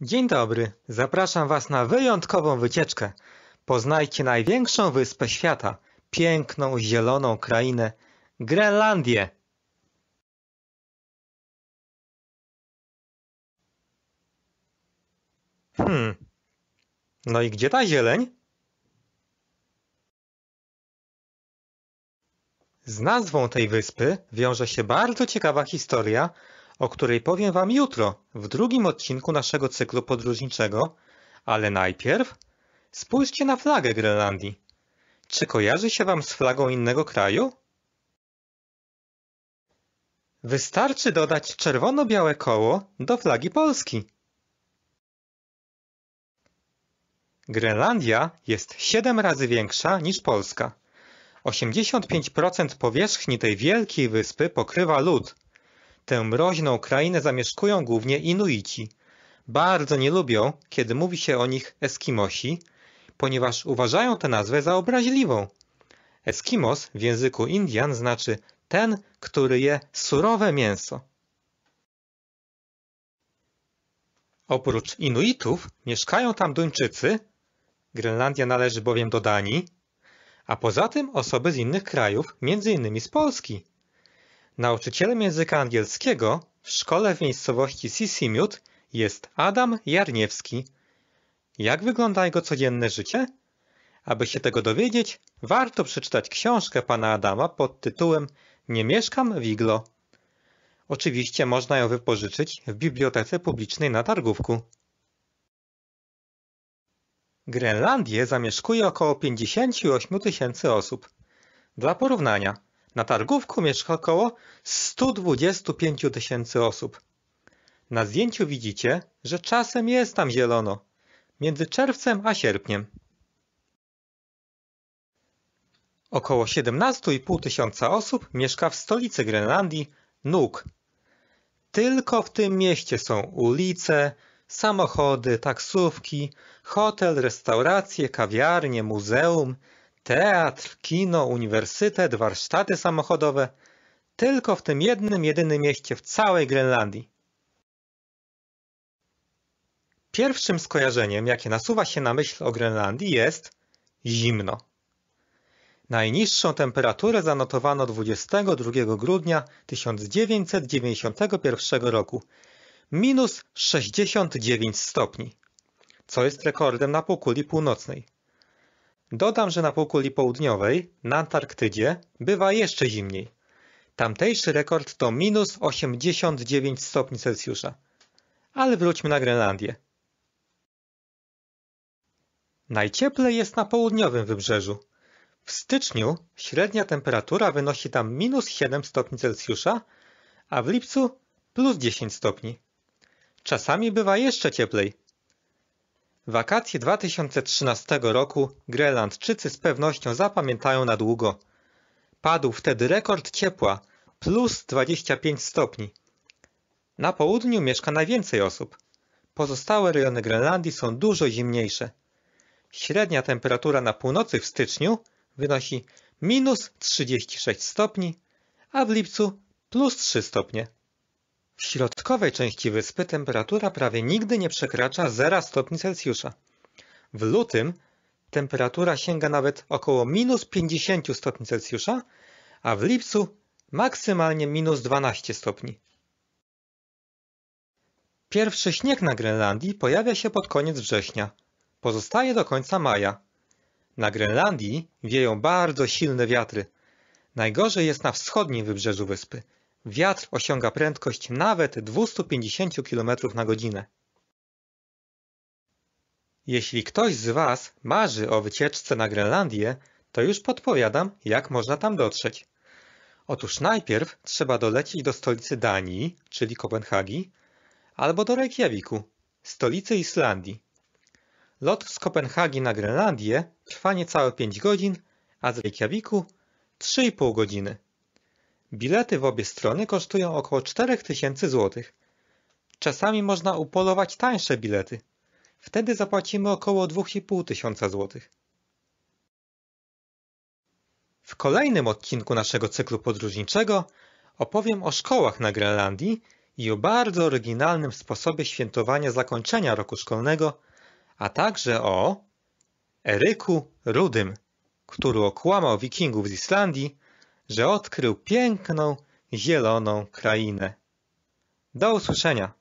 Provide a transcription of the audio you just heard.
Dzień dobry, zapraszam Was na wyjątkową wycieczkę. Poznajcie największą wyspę świata, piękną, zieloną krainę Grenlandię. Hmm, no i gdzie ta zieleń? Z nazwą tej wyspy wiąże się bardzo ciekawa historia, o której powiem Wam jutro w drugim odcinku naszego cyklu podróżniczego, ale najpierw spójrzcie na flagę Grenlandii. Czy kojarzy się Wam z flagą innego kraju? Wystarczy dodać czerwono-białe koło do flagi Polski. Grenlandia jest 7 razy większa niż Polska. 85% powierzchni tej wielkiej wyspy pokrywa lód, Tę mroźną krainę zamieszkują głównie Inuici. Bardzo nie lubią, kiedy mówi się o nich Eskimosi, ponieważ uważają tę nazwę za obraźliwą. Eskimos w języku Indian znaczy ten, który je surowe mięso. Oprócz Inuitów mieszkają tam Duńczycy, Grenlandia należy bowiem do Danii, a poza tym osoby z innych krajów, m.in. z Polski. Nauczycielem języka angielskiego w szkole w miejscowości Sisimiut jest Adam Jarniewski. Jak wygląda jego codzienne życie? Aby się tego dowiedzieć, warto przeczytać książkę pana Adama pod tytułem Nie mieszkam w iglo. Oczywiście można ją wypożyczyć w bibliotece publicznej na Targówku. Grenlandię zamieszkuje około 58 tysięcy osób. Dla porównania, na targówku mieszka około 125 tysięcy osób. Na zdjęciu widzicie, że czasem jest tam zielono, między czerwcem a sierpniem. Około 17,5 tysiąca osób mieszka w stolicy Grenlandii, Nuuk. Tylko w tym mieście są ulice, samochody, taksówki, hotel, restauracje, kawiarnie, muzeum, Teatr, kino, uniwersytet, warsztaty samochodowe. Tylko w tym jednym, jedynym mieście w całej Grenlandii. Pierwszym skojarzeniem, jakie nasuwa się na myśl o Grenlandii jest zimno. Najniższą temperaturę zanotowano 22 grudnia 1991 roku minus 69 stopni, co jest rekordem na półkuli północnej. Dodam, że na półkuli południowej, na Antarktydzie, bywa jeszcze zimniej. Tamtejszy rekord to minus 89 stopni Celsjusza. Ale wróćmy na Grenlandię. Najcieplej jest na południowym wybrzeżu. W styczniu średnia temperatura wynosi tam minus 7 stopni Celsjusza, a w lipcu plus 10 stopni. Czasami bywa jeszcze cieplej, Wakacje 2013 roku Grenlandczycy z pewnością zapamiętają na długo. Padł wtedy rekord ciepła plus 25 stopni. Na południu mieszka najwięcej osób. Pozostałe rejony Grenlandii są dużo zimniejsze. Średnia temperatura na północy w styczniu wynosi minus 36 stopni, a w lipcu plus 3 stopnie. Wśród środkowej części wyspy temperatura prawie nigdy nie przekracza 0 stopni Celsjusza. W lutym temperatura sięga nawet około minus 50 stopni Celsjusza, a w lipcu maksymalnie minus 12 stopni. Pierwszy śnieg na Grenlandii pojawia się pod koniec września. Pozostaje do końca maja. Na Grenlandii wieją bardzo silne wiatry. Najgorzej jest na wschodnim wybrzeżu wyspy – Wiatr osiąga prędkość nawet 250 km na godzinę. Jeśli ktoś z Was marzy o wycieczce na Grenlandię, to już podpowiadam, jak można tam dotrzeć. Otóż najpierw trzeba dolecieć do stolicy Danii, czyli Kopenhagi, albo do Reykjaviku, stolicy Islandii. Lot z Kopenhagi na Grenlandię trwa niecałe 5 godzin, a z Reykjaviku 3,5 godziny. Bilety w obie strony kosztują około 4000 zł. Czasami można upolować tańsze bilety. Wtedy zapłacimy około 2500 zł. W kolejnym odcinku naszego cyklu podróżniczego opowiem o szkołach na Grenlandii i o bardzo oryginalnym sposobie świętowania zakończenia roku szkolnego, a także o Eryku Rudym, który okłamał wikingów z Islandii że odkrył piękną, zieloną krainę. Do usłyszenia!